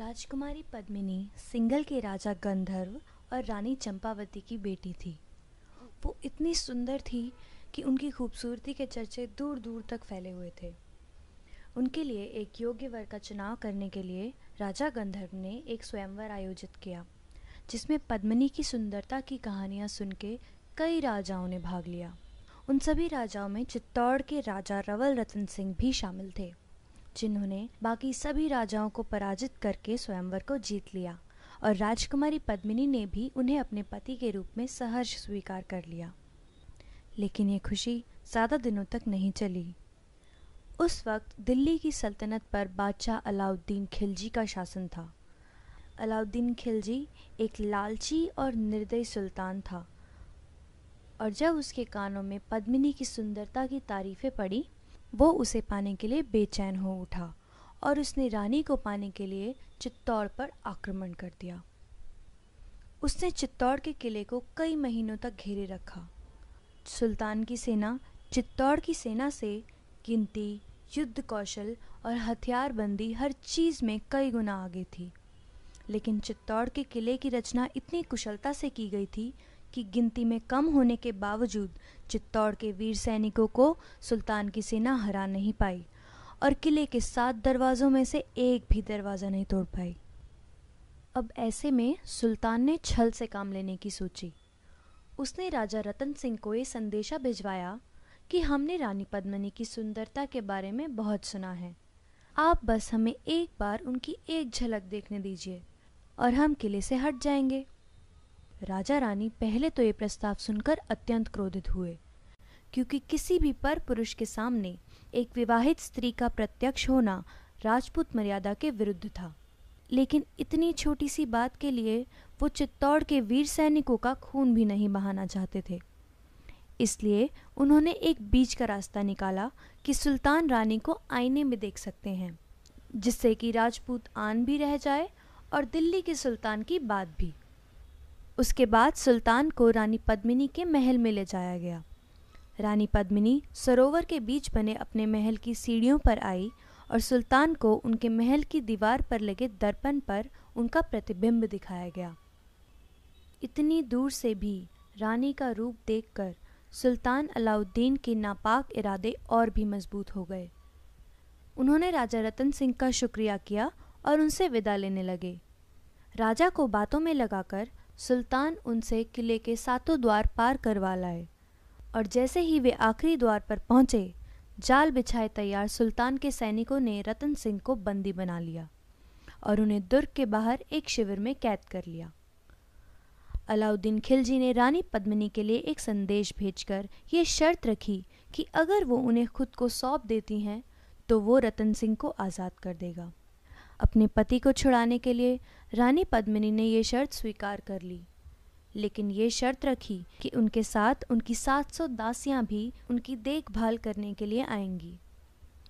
राजकुमारी पद्मिनी सिंगल के राजा गंधर्व और रानी चंपावती की बेटी थी वो इतनी सुंदर थी कि उनकी खूबसूरती के चर्चे दूर दूर तक फैले हुए थे उनके लिए एक योग्य वर का चुनाव करने के लिए राजा गंधर्व ने एक स्वयंवर आयोजित किया जिसमें पद्मिनी की सुंदरता की कहानियाँ सुन के कई राजाओं ने भाग लिया उन सभी राजाओं में चित्तौड़ के राजा रवल रतन सिंह भी शामिल थे जिन्होंने बाकी सभी राजाओं को पराजित करके स्वयंवर को जीत लिया और राजकुमारी पद्मिनी ने भी उन्हें अपने पति के रूप में सहर्ष स्वीकार कर लिया लेकिन ये खुशी ज़्यादा दिनों तक नहीं चली उस वक्त दिल्ली की सल्तनत पर बादशाह अलाउद्दीन खिलजी का शासन था अलाउद्दीन खिलजी एक लालची और निर्दयी सुल्तान था और जब उसके कानों में पद्मिनी की सुंदरता की तारीफें पड़ी वो उसे पाने के लिए बेचैन हो उठा और उसने रानी को पाने के लिए चित्तौड़ पर आक्रमण कर दिया उसने चित्तौड़ के किले को कई महीनों तक घेरे रखा सुल्तान की सेना चित्तौड़ की सेना से गिनती युद्ध कौशल और हथियारबंदी हर चीज़ में कई गुना आगे थी लेकिन चित्तौड़ के किले की रचना इतनी कुशलता से की गई थी की गिनती में कम होने के बावजूद चित्तौड़ के वीर सैनिकों को सुल्तान की सेना हरा नहीं पाई और किले के सात दरवाज़ों में से एक भी दरवाज़ा नहीं तोड़ पाई अब ऐसे में सुल्तान ने छल से काम लेने की सोची उसने राजा रतन सिंह को ये संदेशा भिजवाया कि हमने रानी पद्मनी की सुंदरता के बारे में बहुत सुना है आप बस हमें एक बार उनकी एक झलक देखने दीजिए और हम किले से हट जाएंगे राजा रानी पहले तो ये प्रस्ताव सुनकर अत्यंत क्रोधित हुए क्योंकि किसी भी पर पुरुष के सामने एक विवाहित स्त्री का प्रत्यक्ष होना राजपूत मर्यादा के विरुद्ध था लेकिन इतनी छोटी सी बात के लिए वो चित्तौड़ के वीर सैनिकों का खून भी नहीं बहाना चाहते थे इसलिए उन्होंने एक बीच का रास्ता निकाला कि सुल्तान रानी को आईने में देख सकते हैं जिससे कि राजपूत आन भी रह जाए और दिल्ली के सुल्तान की बात भी उसके बाद सुल्तान को रानी पद्मिनी के महल में ले जाया गया रानी पद्मिनी सरोवर के बीच बने अपने महल की सीढ़ियों पर आई और सुल्तान को उनके महल की दीवार पर लगे दर्पण पर उनका प्रतिबिंब दिखाया गया इतनी दूर से भी रानी का रूप देखकर सुल्तान अलाउद्दीन के नापाक इरादे और भी मजबूत हो गए उन्होंने राजा रतन सिंह का शुक्रिया किया और उनसे विदा लेने लगे राजा को बातों में लगाकर सुल्तान उनसे किले के सातों द्वार पार करवा लाए और जैसे ही वे आखिरी द्वार पर पहुंचे जाल बिछाए तैयार सुल्तान के सैनिकों ने रतन सिंह को बंदी बना लिया और उन्हें दुर्ग के बाहर एक शिविर में कैद कर लिया अलाउद्दीन खिलजी ने रानी पद्मिनी के लिए एक संदेश भेजकर ये शर्त रखी कि अगर वो उन्हें खुद को सौंप देती हैं तो वो रतन सिंह को आज़ाद कर देगा अपने पति को छुड़ाने के लिए रानी पद्मिनी ने ये शर्त स्वीकार कर ली लेकिन ये शर्त रखी कि उनके साथ उनकी 700 दासियां भी उनकी देखभाल करने के लिए आएंगी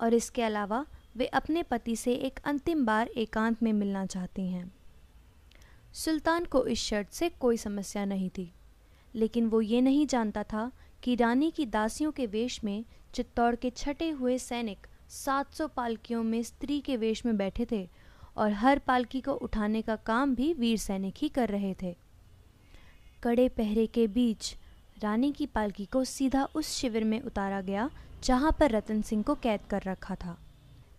और इसके अलावा वे अपने पति से एक अंतिम बार एकांत में मिलना चाहती हैं सुल्तान को इस शर्त से कोई समस्या नहीं थी लेकिन वो ये नहीं जानता था कि रानी की दासियों के वेश में चित्तौड़ के छटे हुए सैनिक 700 पालकियों में स्त्री के वेश में बैठे थे और हर पालकी को उठाने का काम भी वीर सैनिक ही कर रहे थे कड़े पहरे के बीच रानी की पालकी को सीधा उस शिविर में उतारा गया जहाँ पर रतन सिंह को कैद कर रखा था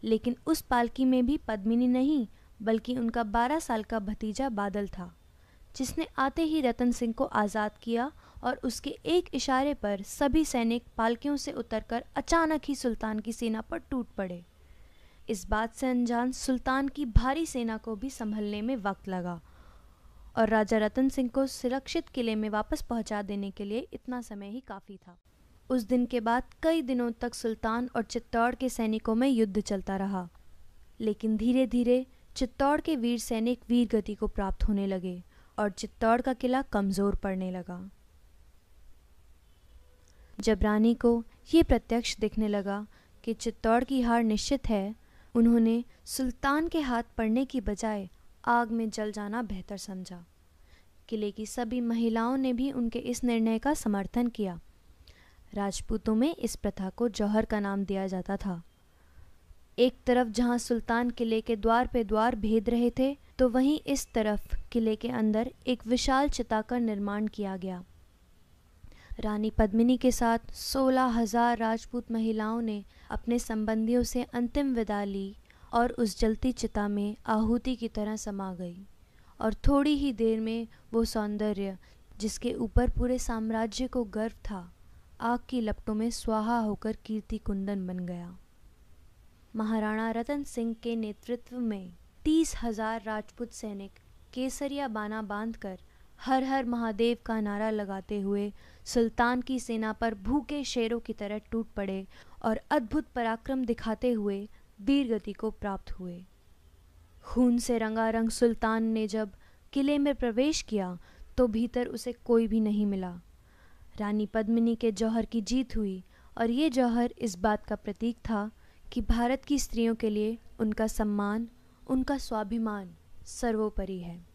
लेकिन उस पालकी में भी पद्मिनी नहीं बल्कि उनका बारह साल का भतीजा बादल था जिसने आते ही रतन सिंह को आज़ाद किया और उसके एक इशारे पर सभी सैनिक पालकियों से उतरकर अचानक ही सुल्तान की सेना पर टूट पड़े इस बात से अनजान सुल्तान की भारी सेना को भी संभलने में वक्त लगा और राजा रतन सिंह को सुरक्षित किले में वापस पहुंचा देने के लिए इतना समय ही काफ़ी था उस दिन के बाद कई दिनों तक सुल्तान और चित्तौड़ के सैनिकों में युद्ध चलता रहा लेकिन धीरे धीरे चित्तौड़ के वीर सैनिक वीर गति को प्राप्त होने लगे और चित्तौड़ का किला कमज़ोर पड़ने लगा जब रानी को ये प्रत्यक्ष दिखने लगा कि चित्तौड़ की हार निश्चित है उन्होंने सुल्तान के हाथ पड़ने की बजाय आग में जल जाना बेहतर समझा किले की सभी महिलाओं ने भी उनके इस निर्णय का समर्थन किया राजपूतों में इस प्रथा को जौहर का नाम दिया जाता था एक तरफ जहां सुल्तान किले के द्वार पे द्वार भेद रहे थे तो वहीं इस तरफ किले के अंदर एक विशाल चिता का निर्माण किया गया रानी पद्मिनी के साथ सोलह हजार राजपूत महिलाओं ने अपने संबंधियों से अंतिम विदा ली और उस जलती चिता में आहूति की तरह समा गई और थोड़ी ही देर में वो सौंदर्य जिसके ऊपर पूरे साम्राज्य को गर्व था आग की लपटों में स्वाहा होकर कीर्ति कुंदन बन गया महाराणा रतन सिंह के नेतृत्व में तीस हजार राजपूत सैनिक केसरिया बाना बांधकर हर हर महादेव का नारा लगाते हुए सुल्तान की सेना पर भूखे शेरों की तरह टूट पड़े और अद्भुत पराक्रम दिखाते हुए वीरगति को प्राप्त हुए खून से रंगारंग सुल्तान ने जब किले में प्रवेश किया तो भीतर उसे कोई भी नहीं मिला रानी पद्मिनी के जौहर की जीत हुई और ये जौहर इस बात का प्रतीक था कि भारत की स्त्रियों के लिए उनका सम्मान उनका स्वाभिमान सर्वोपरि है